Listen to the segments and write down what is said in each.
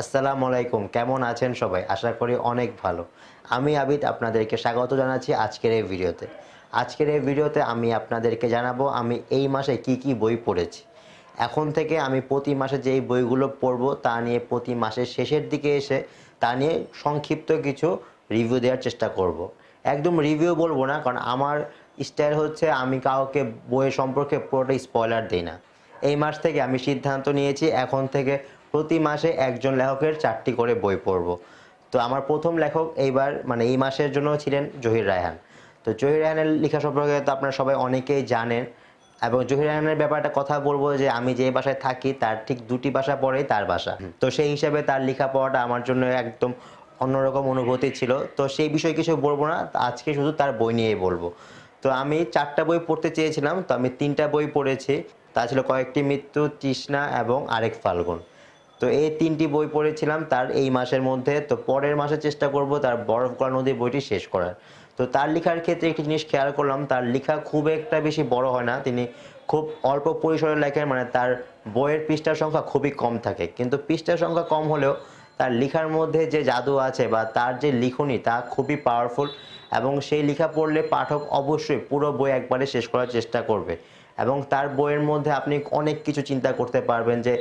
আসসালামু আলাইকুম কেমন আছেন সবাই আশা করি অনেক ভালো আমি আবিদ আপনাদেরকে স্বাগত জানাচ্ছি আজকের এই ভিডিওতে আজকের এই ভিডিওতে আমি আপনাদেরকে জানাবো আমি এই মাসে কি কি বই পড়েছি এখন থেকে আমি প্রতি মাসে যেই বইগুলো পড়বো তা নিয়ে প্রতি মাসের শেষের দিকে এসে তা নিয়ে সংক্ষিপ্ত কিছু রিভিউ দেওয়ার চেষ্টা করব। একদম রিভিউ বলবো না কারণ আমার স্টাইল হচ্ছে আমি কাউকে বইয়ের সম্পর্কে পুরোটা স্পয়লার দিই না এই মাস থেকে আমি সিদ্ধান্ত নিয়েছি এখন থেকে প্রতি মাসে একজন লেখকের চারটি করে বই পড়ব তো আমার প্রথম লেখক এইবার মানে এই মাসের জন্য ছিলেন জহির রায়হান তো জহির রায়হানের লেখা সম্পর্কে তো আপনারা সবাই অনেকেই জানেন এবং জহির রায়হানের ব্যাপারটা কথা বলবো যে আমি যে বাসায় থাকি তার ঠিক দুটি বাসা পরেই তার বাসা তো সেই হিসাবে তার লেখা পড়াটা আমার জন্য একদম অন্যরকম অনুভূতি ছিল তো সেই বিষয়ে কিছু বলবো না আজকে শুধু তার বই নিয়েই বলবো তো আমি চারটা বই পড়তে চেয়েছিলাম তো আমি তিনটা বই পড়েছি তা ছিল কয়েকটি মৃত্যু তৃষ্ণা এবং আরেক ফাল্গুন তো এই তিনটি বই পড়েছিলাম তার এই মাসের মধ্যে তো পরের মাসে চেষ্টা করব তার বরফ গলা নদী বইটি শেষ করার তো তার লেখার ক্ষেত্রে একটি জিনিস খেয়াল করলাম তার লেখা খুব একটা বেশি বড় হয় না তিনি খুব অল্প পরিসরে লেখেন মানে তার বইয়ের পৃষ্ঠার সংখ্যা খুবই কম থাকে কিন্তু পৃষ্ঠার সংখ্যা কম হলেও তার লেখার মধ্যে যে জাদু আছে বা তার যে লিখনি তা খুবই পাওয়ারফুল এবং সেই লেখা পড়লে পাঠক অবশ্যই পুরো বই একবারে শেষ করার চেষ্টা করবে এবং তার বইয়ের মধ্যে আপনি অনেক কিছু চিন্তা করতে পারবেন যে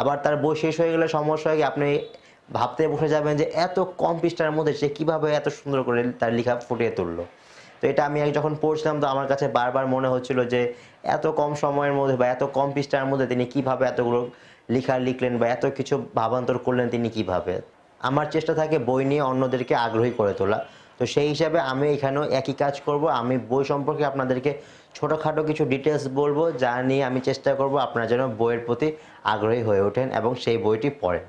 আবার তার বই শেষ হয়ে গেলে সমস্যা হয় আপনি ভাবতে বসে যাবেন যে এত কম পৃষ্ঠার মধ্যে সে কীভাবে এত সুন্দর করে তার লেখা ফুটিয়ে তুললো তো এটা আমি যখন পড়ছিলাম তো আমার কাছে বারবার মনে হচ্ছিল যে এত কম সময়ের মধ্যে বা এত কম পৃষ্ঠার মধ্যে তিনি কিভাবে এতগুলো লেখা লিখলেন বা এত কিছু ভাবান্তর করলেন তিনি কিভাবে আমার চেষ্টা থাকে বই নিয়ে অন্যদেরকে আগ্রহী করে তোলা তো সেই হিসাবে আমি এখানেও একই কাজ করব আমি বই সম্পর্কে আপনাদেরকে ছোটোখাটো কিছু ডিটেলস বলবো যা নিয়ে আমি চেষ্টা করব আপনারা যেন বইয়ের প্রতি আগ্রহী হয়ে ওঠেন এবং সেই বইটি পড়েন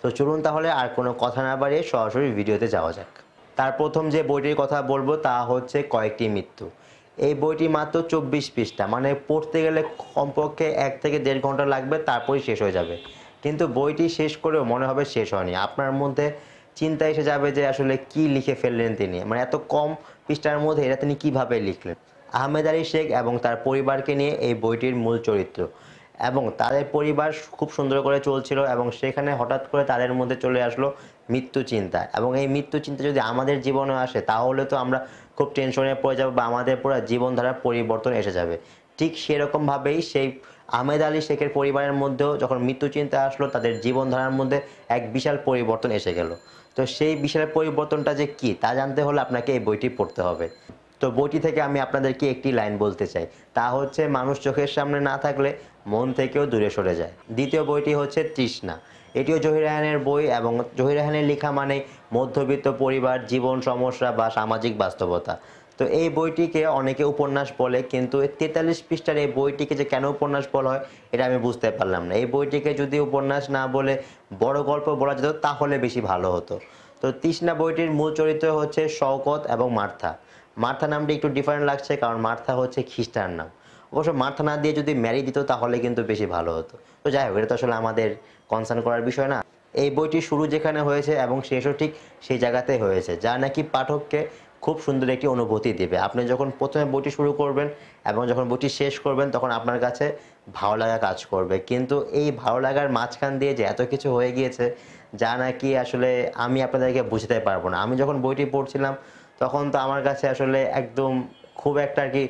তো চলুন তাহলে আর কোনো কথা না বাড়িয়ে সরাসরি ভিডিওতে যাওয়া যাক তার প্রথম যে বইটির কথা বলবো তা হচ্ছে কয়েকটি মৃত্যু এই বইটি মাত্র চব্বিশ পৃষ্ঠা মানে পড়তে গেলে কমপক্ষে এক থেকে দেড় ঘন্টা লাগবে তারপরেই শেষ হয়ে যাবে কিন্তু বইটি শেষ করেও মনে হবে শেষ হয়নি আপনার মধ্যে চিন্তা এসে যাবে যে আসলে কি লিখে ফেললেন তিনি মানে এত কম পৃষ্ঠার মধ্যে এটা তিনি কীভাবে লিখলেন আহমেদ আলী শেখ এবং তার পরিবারকে নিয়ে এই বইটির মূল চরিত্র এবং তাদের পরিবার খুব সুন্দর করে চলছিল এবং সেখানে হঠাৎ করে তাদের মধ্যে চলে আসলো মৃত্যু চিন্তা এবং এই মৃত্যু চিন্তা যদি আমাদের জীবনে আসে তাহলে তো আমরা খুব টেনশনে পড়ে যাবো বা আমাদের পুরো জীবনধারার পরিবর্তন এসে যাবে ঠিক সেরকমভাবেই সেই আহমেদ আলী শেখের পরিবারের মধ্যেও যখন মৃত্যু চিন্তা আসলো তাদের জীবনধারার মধ্যে এক বিশাল পরিবর্তন এসে গেল তো সেই বিশাল পরিবর্তনটা যে কি তা জানতে হলে আপনাকে এই বইটি পড়তে হবে তো বইটি থেকে আমি আপনাদেরকে একটি লাইন বলতে চাই তা হচ্ছে মানুষ চোখের সামনে না থাকলে মন থেকেও দূরে সরে যায় দ্বিতীয় বইটি হচ্ছে তৃষ্ণা এটিও জহির আহানের বই এবং জহির আহানের লেখা মানে মধ্যবিত্ত পরিবার জীবন সমস্যা বা সামাজিক বাস্তবতা তো এই বইটিকে অনেকে উপন্যাস বলে কিন্তু তেতাল্লিশ পৃষ্ঠার এই বইটিকে যে কেন উপন্যাস বলা হয় এটা আমি বুঝতে পারলাম না এই বইটিকে যদি উপন্যাস না বলে বড় গল্প বলা যেত তাহলে বেশি ভালো হতো তো তৃষ্ণা বইটির মূল চরিত্র হচ্ছে শওকত এবং মার্থা মার্থা নামটি একটু ডিফারেন্ট লাগছে কারণ মার্থা হচ্ছে খ্রিস্টান নাম অবশ্য মার্থা না দিয়ে যদি ম্যারি দিত তাহলে কিন্তু বেশি ভালো হতো তো যাই হোক এটা তো আসলে আমাদের কনসার্ন করার বিষয় না এই বইটি শুরু যেখানে হয়েছে এবং শেষও ঠিক সেই জায়গাতে হয়েছে যা নাকি পাঠককে খুব সুন্দর একটি অনুভূতি দেবে আপনি যখন প্রথমে বইটি শুরু করবেন এবং যখন বইটি শেষ করবেন তখন আপনার কাছে ভালো লাগা কাজ করবে কিন্তু এই ভালো লাগার মাঝখান দিয়ে যে এত কিছু হয়ে গিয়েছে যা নাকি আসলে আমি আপনাদেরকে বুঝতে পারবো না আমি যখন বইটি পড়ছিলাম তখন তো আমার কাছে আসলে একদম খুব একটা আর কি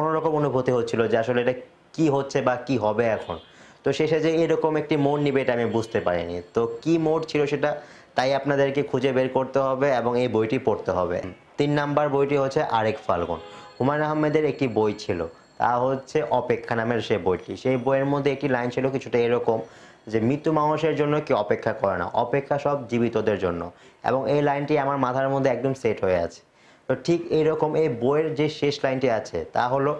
অন্যরকম অনুভূতি হচ্ছিল যে আসলে এটা কি হচ্ছে বা কি হবে এখন তো শেষে যে এরকম একটি মোড় নিবে এটা আমি বুঝতে পারিনি তো কি মোড় ছিল সেটা তাই আপনাদেরকে খুঁজে বের করতে হবে এবং এই বইটি পড়তে হবে তিন নাম্বার বইটি হচ্ছে আরেক ফাল্গুন হুমায়ুন আহমেদের একটি বই ছিল তা হচ্ছে অপেক্ষা নামের সেই বইটি সেই বইয়ের মধ্যে একটি লাইন ছিল কিছুটা এরকম যে মৃত্যু মানুষের জন্য কি অপেক্ষা করে না অপেক্ষা সব জীবিতদের জন্য এবং এই লাইনটি আমার মাথার মধ্যে একদম সেট হয়ে আছে তো ঠিক এইরকম এই বইয়ের যে শেষ লাইনটি আছে তা হলো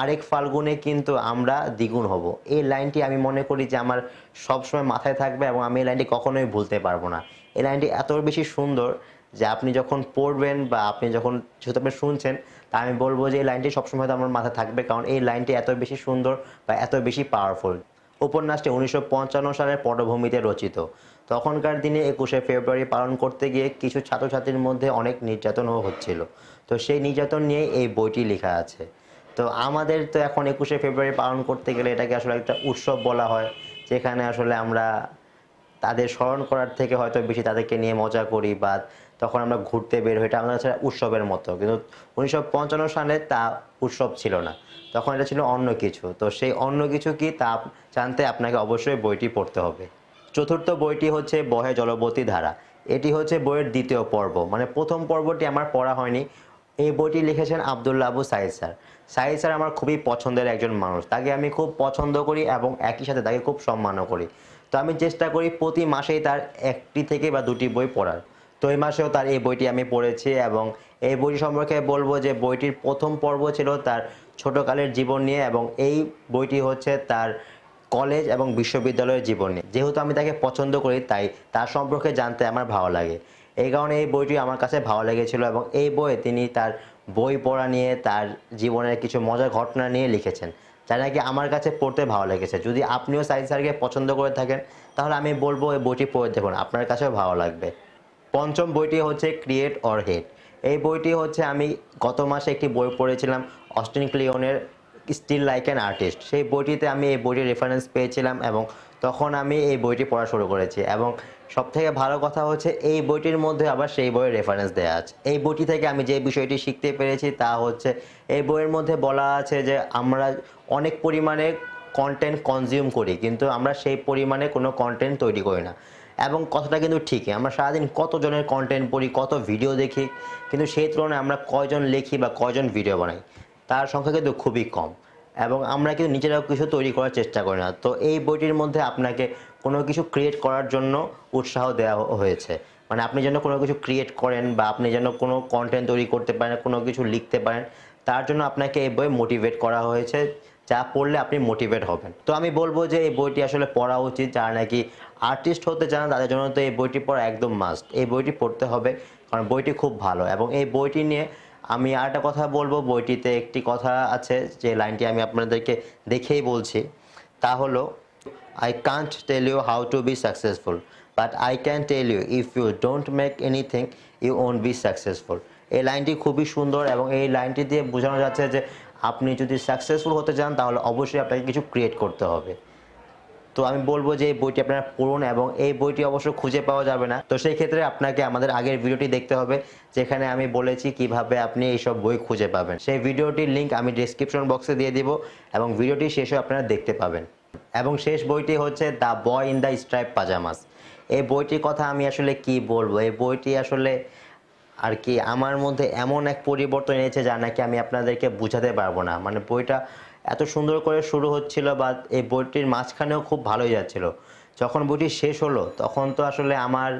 আরেক ফাল্গুনে কিন্তু আমরা দ্বিগুণ হব এই লাইনটি আমি মনে করি যে আমার সবসময় মাথায় থাকবে এবং আমি এই লাইনটি কখনোই ভুলতে পারবো না এই লাইনটি এত বেশি সুন্দর যে আপনি যখন পড়বেন বা আপনি যখন যেহেতু আপনি শুনছেন তা আমি বলবো যে এই লাইনটি সবসময় হয়তো আমার মাথায় থাকবে কারণ এই লাইনটি এত বেশি সুন্দর বা এত বেশি পাওয়ারফুল উপন্যাসটি উনিশশো সালের পটভূমিতে রচিত তখনকার দিনে একুশে ফেব্রুয়ারি পালন করতে গিয়ে কিছু ছাত্রছাত্রীর মধ্যে অনেক নির্যাতনও হচ্ছিল তো সেই নির্যাতন নিয়ে এই বইটি লেখা আছে তো আমাদের তো এখন একুশে ফেব্রুয়ারি পালন করতে গেলে এটাকে আসলে একটা উৎসব বলা হয় যেখানে আসলে আমরা তাদের স্মরণ করার থেকে হয়তো বেশি তাদেরকে নিয়ে মজা করি বা তখন আমরা ঘুরতে বের হই এটা আমাদের উৎসবের মতো কিন্তু উনিশশো পঞ্চান্ন সালে তা উৎসব ছিল না তখন এটা ছিল অন্য কিছু তো সেই অন্য কিছু কি তা জানতে আপনাকে অবশ্যই বইটি পড়তে হবে চতুর্থ বইটি হচ্ছে বহে জলবতী ধারা এটি হচ্ছে বইয়ের দ্বিতীয় পর্ব মানে প্রথম পর্বটি আমার পড়া হয়নি এই বইটি লিখেছেন আবদুল্লা আবু সাইদ স্যার সাইদ স্যার আমার খুবই পছন্দের একজন মানুষ তাকে আমি খুব পছন্দ করি এবং একই সাথে তাকে খুব সম্মানও করি তো আমি চেষ্টা করি প্রতি মাসেই তার একটি থেকে বা দুটি বই পড়ার তো এই মাসেও তার এই বইটি আমি পড়েছি এবং এই বইটি সম্পর্কে বলবো যে বইটির প্রথম পর্ব ছিল তার ছোটোকালের জীবন নিয়ে এবং এই বইটি হচ্ছে তার কলেজ এবং বিশ্ববিদ্যালয়ের জীবন নিয়ে যেহেতু আমি তাকে পছন্দ করি তাই তার সম্পর্কে জানতে আমার ভালো লাগে এই কারণে এই বইটি আমার কাছে ভালো লেগেছিল এবং এই বইয়ে তিনি তার বই পড়া নিয়ে তার জীবনের কিছু মজার ঘটনা নিয়ে লিখেছেন যা নাকি আমার কাছে পড়তে ভালো লেগেছে যদি আপনিও সাইন স্যারকে পছন্দ করে থাকেন তাহলে আমি বলবো এই বইটি পড়ে দেখুন আপনার কাছেও ভালো লাগবে পঞ্চম বইটি হচ্ছে ক্রিয়েট অর হেড এই বইটি হচ্ছে আমি গত মাসে একটি বই পড়েছিলাম অস্টিন ক্লিওনের স্টিল লাইক অ্যান আর্টিস্ট সেই বইটিতে আমি এই বইটির রেফারেন্স পেয়েছিলাম এবং তখন আমি এই বইটি পড়া শুরু করেছি এবং সব থেকে ভালো কথা হচ্ছে এই বইটির মধ্যে আবার সেই বইয়ের রেফারেন্স দেওয়া আছে এই বইটি থেকে আমি যে বিষয়টি শিখতে পেরেছি তা হচ্ছে এই বইয়ের মধ্যে বলা আছে যে আমরা অনেক পরিমাণে কন্টেন্ট কনজিউম করি কিন্তু আমরা সেই পরিমাণে কোনো কন্টেন্ট তৈরি করি না এবং কথাটা কিন্তু ঠিকই আমরা সারাদিন কতজনের কন্টেন্ট পড়ি কত ভিডিও দেখি কিন্তু সেই তুলনায় আমরা কয়জন লেখি বা কয়জন ভিডিও বানাই তার সংখ্যা কিন্তু খুবই কম এবং আমরা কিন্তু নিজেরাও কিছু তৈরি করার চেষ্টা করি না তো এই বইটির মধ্যে আপনাকে কোনো কিছু ক্রিয়েট করার জন্য উৎসাহ দেওয়া হয়েছে মানে আপনি যেন কোনো কিছু ক্রিয়েট করেন বা আপনি যেন কোনো কন্টেন্ট তৈরি করতে পারেন কোনো কিছু লিখতে পারেন তার জন্য আপনাকে এই বই মোটিভেট করা হয়েছে যা পড়লে আপনি মোটিভেট হবেন তো আমি বলবো যে এই বইটি আসলে পড়া উচিত যারা নাকি আর্টিস্ট হতে চান তাদের জন্য তো এই বইটি পড়া একদম মাস্ট এই বইটি পড়তে হবে কারণ বইটি খুব ভালো এবং এই বইটি নিয়ে আমি একটা কথা বলবো বইটিতে একটি কথা আছে যে লাইনটি আমি আপনাদেরকে দেখেই বলছি তা হলো I can't tell you how to be successful but I can tell you if you don't make anything you won't be successful এই লাইনটি খুবই সুন্দর এবং এই লাইনটি দিয়ে বোঝানো যাচ্ছে যে আপনি যদি সাকসেসফুল হতে চান তাহলে অবশ্যই আপনাকে কিছু ক্রিয়েট করতে হবে তো আমি বলবো যে এই বইটি আপনারা পড়ুন এবং এই বইটি অবশ্য খুঁজে পাওয়া যাবে না তো সেই ক্ষেত্রে আপনাকে আমাদের আগের ভিডিওটি দেখতে হবে যেখানে আমি বলেছি কিভাবে আপনি এইসব বই খুঁজে পাবেন সেই ভিডিওটির লিঙ্ক আমি ডিসক্রিপশন বক্সে দিয়ে দিব এবং ভিডিওটি শেষে আপনারা দেখতে পাবেন এবং শেষ বইটি হচ্ছে the boy in the stripe pyjamas এই বইটির কথা আমি আসলে কি বলবো এই বইটি আসলে আর কি আমার মধ্যে এমন এক পরিবর্তন এনেছে যা নাকি আমি আপনাদেরকে বুঝাতে পারবো না মানে বইটা এত সুন্দর করে শুরু হচ্ছিল বা এই বইটির মাঝখানেও খুব ভালোই যাচ্ছিল যখন বইটি শেষ হলো তখন তো আসলে আমার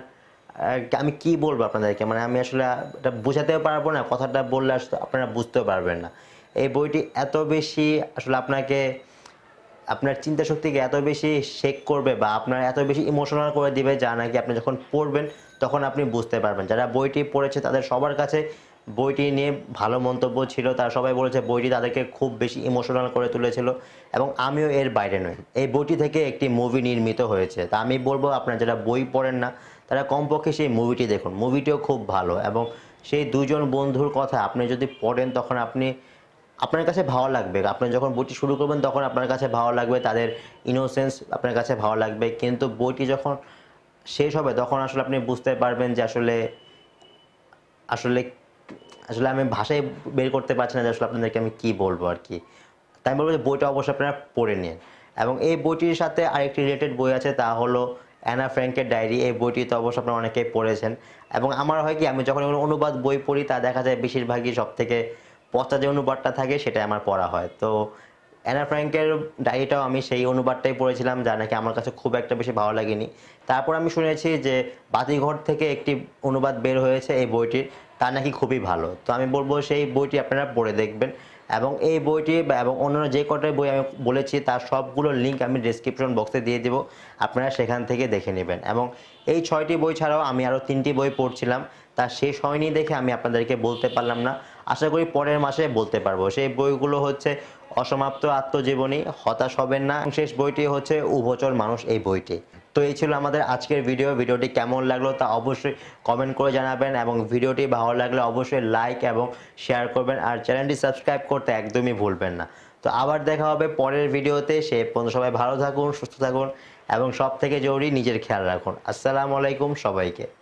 আমি কি বলবো আপনাদেরকে মানে আমি আসলে এটা বোঝাতেও পারবো না কথাটা বললে আসলে আপনারা বুঝতেও পারবেন না এই বইটি এত বেশি আসলে আপনাকে আপনার চিন্তা শক্তিকে এত বেশি শেক করবে বা আপনার এত বেশি ইমোশনাল করে দিবে যা নাকি আপনি যখন পড়বেন তখন আপনি বুঝতে পারবেন যারা বইটি পড়েছে তাদের সবার কাছে বইটি নিয়ে ভালো মন্তব্য ছিল তারা সবাই বলেছে বইটি তাদেরকে খুব বেশি ইমোশনাল করে তুলেছিল এবং আমিও এর বাইরে নই এই বইটি থেকে একটি মুভি নির্মিত হয়েছে তা আমি বলবো আপনারা যারা বই পড়েন না তারা কমপক্ষে সেই মুভিটি দেখুন মুভিটিও খুব ভালো এবং সেই দুজন বন্ধুর কথা আপনি যদি পড়েন তখন আপনি আপনার কাছে ভালো লাগবে আপনি যখন বইটি শুরু করবেন তখন আপনার কাছে ভালো লাগবে তাদের ইনোসেন্স আপনার কাছে ভালো লাগবে কিন্তু বইটি যখন শেষ হবে তখন আসলে আপনি বুঝতে পারবেন যে আসলে আসলে আসলে আমি ভাষায় বের করতে পারছি না যে আসলে আপনাদেরকে আমি কি বলবো আর কি তাই বলবো যে বইটা অবশ্যই আপনারা পড়ে নিন এবং এই বইটির সাথে আরেকটি রিলেটেড বই আছে তা হলো অ্যানা ফ্র্যাঙ্কের ডায়েরি এই বইটি তো অবশ্য আপনারা অনেকেই পড়েছেন এবং আমার হয় কি আমি যখন অনুবাদ বই পড়ি তা দেখা যায় বেশিরভাগই সব থেকে পচা যে অনুবাদটা থাকে সেটাই আমার পড়া হয় তো অ্যানা ফ্র্যাঙ্কের ডায়েরিটাও আমি সেই অনুবাদটাই পড়েছিলাম যা নাকি আমার কাছে খুব একটা বেশি ভালো লাগেনি তারপর আমি শুনেছি যে বাতিঘর থেকে একটি অনুবাদ বের হয়েছে এই বইটির তা নাকি খুবই ভালো তো আমি বলবো সেই বইটি আপনারা পড়ে দেখবেন এবং এই বইটি এবং অন্যান্য যে কটাই বই আমি বলেছি তার সবগুলো লিঙ্ক আমি ডিসক্রিপশন বক্সে দিয়ে দেব আপনারা সেখান থেকে দেখে নেবেন এবং এই ছয়টি বই ছাড়াও আমি আরও তিনটি বই পড়ছিলাম তা শেষ হয়নি দেখে আমি আপনাদেরকে বলতে পারলাম না আশা করি পরের মাসে বলতে পারবো সেই বইগুলো হচ্ছে অসমাপ্ত আত্মজীবনী হতাশ হবেন না শেষ বইটি হচ্ছে উভচর মানুষ এই বইটি তো এই ছিল আমাদের আজকের ভিডিও ভিডিওটি কেমন লাগলো তা অবশ্যই কমেন্ট করে জানাবেন এবং ভিডিওটি ভালো লাগলে অবশ্যই লাইক এবং শেয়ার করবেন আর চ্যানেলটি সাবস্ক্রাইব করতে একদমই ভুলবেন না তো আবার দেখা হবে পরের ভিডিওতে সে পর্যন্ত সবাই ভালো থাকুন সুস্থ থাকুন এবং সব থেকে জরুরি নিজের খেয়াল রাখুন আসসালামু আলাইকুম সবাইকে